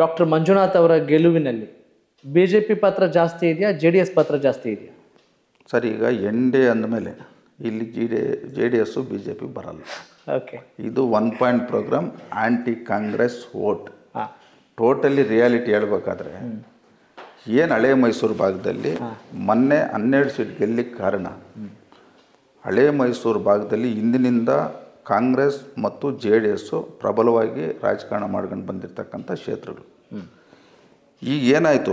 doctor Manjunath ಅವರ ಗೆಲುವಿನಲ್ಲಿ B J P ಪಾತ್ರ ಜಾಸ್ತಿ ಇದೆಯಾ ಜೆ ಡಿ ಎಸ್ ಪಾತ್ರ ಜಾಸ್ತಿ ಇದೆಯಾ ಸರಿ ಈಗ ಎನ್ ಡಿ ಅಂದಮೇಲೆ ಇಲ್ಲಿ G D J D S B J P ಬರಲ್ಲ ಓಕೆ ಇದು one point program anti Congress vote totally reality ಹೇಳ್ಬೇಕಾದ್ರೆ ಏನು ಹಳೆ ಮೈಸೂರು ಭಾಗದಲ್ಲಿ ಮೊನ್ನೆ ಹನ್ನೆರಡು ಸೀಟ್ ಗೆಲ್ಲಿಕ್ಕೆ ಕಾರಣ ಹಳೆ ಮೈಸೂರು ಭಾಗದಲ್ಲಿ ಹಿಂದಿನಿಂದ ಕಾಂಗ್ರೆಸ್ ಮತ್ತು ಜೆ ಡಿ ಎಸ್ಸು ಪ್ರಬಲವಾಗಿ ರಾಜಕಾರಣ ಮಾಡ್ಕೊಂಡು ಬಂದಿರತಕ್ಕಂಥ ಕ್ಷೇತ್ರಗಳು ಈಗ ಏನಾಯಿತು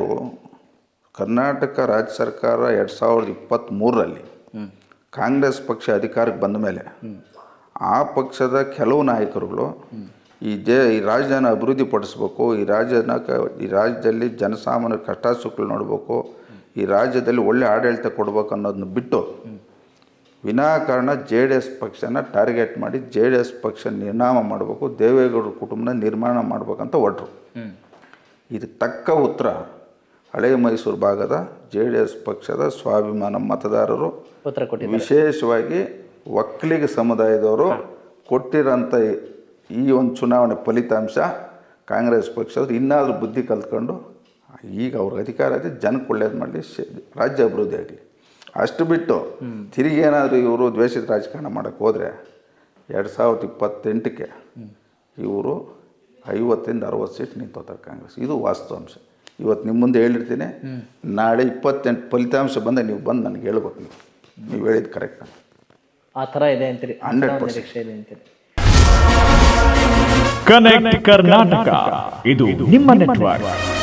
ಕರ್ನಾಟಕ ರಾಜ್ಯ ಸರ್ಕಾರ ಎರಡು ಸಾವಿರದ ಇಪ್ಪತ್ತ್ಮೂರರಲ್ಲಿ ಕಾಂಗ್ರೆಸ್ ಪಕ್ಷ ಅಧಿಕಾರಕ್ಕೆ ಬಂದ ಮೇಲೆ ಆ ಪಕ್ಷದ ಕೆಲವು ನಾಯಕರುಗಳು ಈ ಜ ಈ ರಾಜ್ಯನ ಅಭಿವೃದ್ಧಿ ಪಡಿಸ್ಬೇಕು ಈ ರಾಜ್ಯನ ಕ ಈ ರಾಜ್ಯದಲ್ಲಿ ಜನಸಾಮಾನ್ಯರ ಕಷ್ಟ ಸುಖಗಳು ನೋಡಬೇಕು ಈ ರಾಜ್ಯದಲ್ಲಿ ಒಳ್ಳೆ ಆಡಳಿತ ಕೊಡಬೇಕು ಅನ್ನೋದನ್ನ ಬಿಟ್ಟು ವಿನಾಕಾರಣ ಜೆ ಡಿ ಎಸ್ ಪಕ್ಷನ ಟಾರ್ಗೆಟ್ ಮಾಡಿ ಜೆ ಡಿ ಎಸ್ ಪಕ್ಷ ನಿರ್ನಾಮ ಮಾಡಬೇಕು ದೇವೇಗೌಡರ ಕುಟುಂಬನ ನಿರ್ಮಾಣ ಮಾಡಬೇಕಂತ ಒಡ್ರು ಇದು ತಕ್ಕ ಉತ್ತರ ಹಳೆ ಮೈಸೂರು ಭಾಗದ ಜೆ ಡಿ ಎಸ್ ಪಕ್ಷದ ಸ್ವಾಭಿಮಾನ ಮತದಾರರು ಉತ್ತರ ವಿಶೇಷವಾಗಿ ಒಕ್ಕಲಿಗ ಸಮುದಾಯದವರು ಕೊಟ್ಟಿರೋಂಥ ಈ ಒಂದು ಚುನಾವಣೆ ಫಲಿತಾಂಶ ಕಾಂಗ್ರೆಸ್ ಪಕ್ಷದವ್ರು ಇನ್ನಾದರೂ ಬುದ್ಧಿ ಕಲ್ತ್ಕೊಂಡು ಈಗ ಅವ್ರಿಗೆ ಅಧಿಕಾರ ಇದೆ ಜನಕ್ಕೆ ಒಳ್ಳೇದು ಮಾಡಲಿ ರಾಜ್ಯ ಅಭಿವೃದ್ಧಿ ಆಗಲಿ ಅಷ್ಟು ಬಿಟ್ಟು ತಿರುಗಿ ಏನಾದರೂ ಇವರು ದ್ವೇಷದ ರಾಜಕಾರಣ ಮಾಡೋಕ್ಕೆ ಹೋದರೆ ಎರಡು ಸಾವಿರದ ಇಪ್ಪತ್ತೆಂಟಕ್ಕೆ ಇವರು ಐವತ್ತಿಂದ ಅರವತ್ತು ಸೀಟ್ ನಿಂತೋತಾರೆ ಕಾಂಗ್ರೆಸ್ ಇದು ವಾಸ್ತವಾಂಶ ಇವತ್ತು ನಿಮ್ಮ ಮುಂದೆ ಹೇಳಿರ್ತೀನಿ ನಾಳೆ ಇಪ್ಪತ್ತೆಂಟು ಫಲಿತಾಂಶ ಬಂದರೆ ನೀವು ಬಂದು ನನಗೆ ಹೇಳ್ಬೇಕು ನೀವು ನೀವು ಹೇಳಿದ್ದು ಕರೆಕ್ಟ್ ಆ ಥರ ಇದೆ ಅಂತೀರಿ ಹಂಡ್ರೆಡ್ ಪರ್ಸೆಂಟ್ ಇದೆ ಕನೆಕ್ಟ್ ಕರ್ನಾಟಕ ಇದು ನಿಮ್ಮ ನೆಟ್ವರ್ಕ್